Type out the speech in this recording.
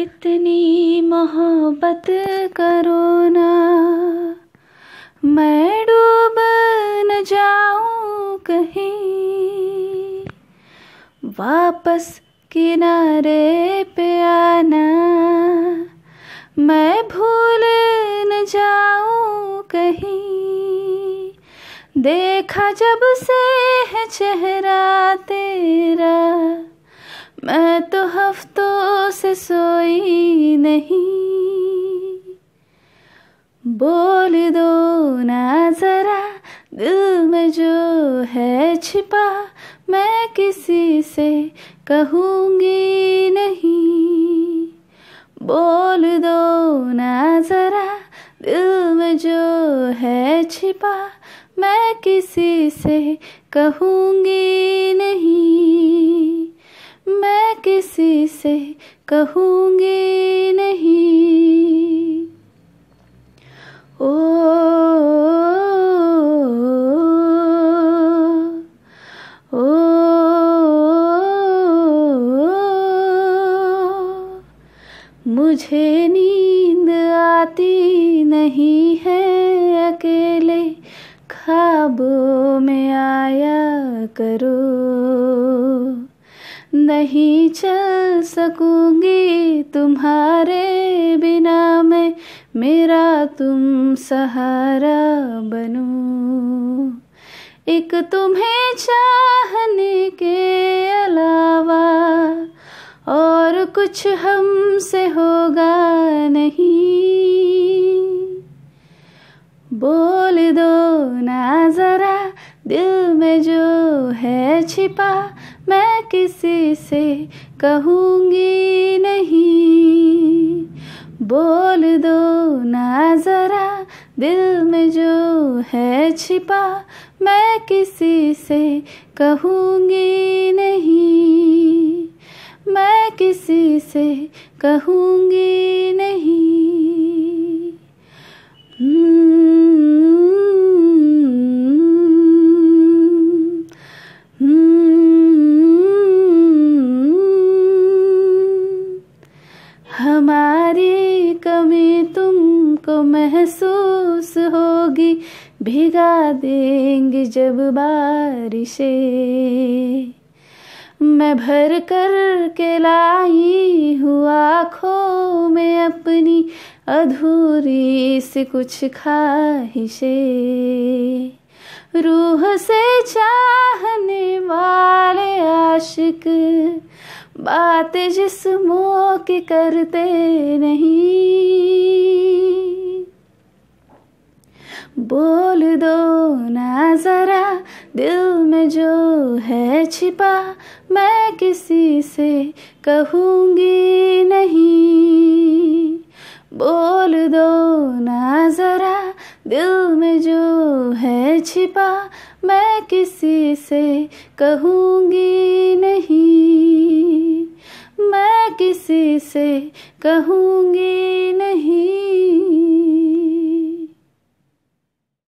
इतनी मोहब्बत करो ना मैं डूब न जाऊं कहीं वापस किनारे पे आना मैं भूल न जाऊं कहीं देखा जब से है चेहरा तेरा बोल दो ना जरा दिल में जो है छिपा मैं किसी से कहूँगी नहीं बोल दो ना जरा दिल में जो है छिपा मैं किसी से कहूँगी नहीं मैं किसी से कहूँगी मुझे नींद आती नहीं है अकेले खाबों में आया करो नहीं चल सकूंगी तुम्हारे बिना मैं मेरा तुम सहारा बनो एक तुम्हें चाहने के अलावा और कुछ हमसे हो छिपा मैं किसी से कहूँगी नहीं बोल दो ना ज़रा दिल में जो है छिपा मैं किसी से कहूँगी नहीं मैं किसी से कहूँगी नहीं को महसूस होगी भिगा देंगे जब बारिश मैं भर कर के लाई हुआ खो में अपनी अधूरी से कुछ ख्वाहिशें रूह से चाहने वाले आशिक बात जिस की करते नहीं बोल दो ना जरा दिल में जो है छिपा मैं किसी से कहूँगी नहीं बोल दो ना जरा दिल में जो है छिपा मैं किसी से कहूँगी नहीं मैं किसी से कहूँगी नहीं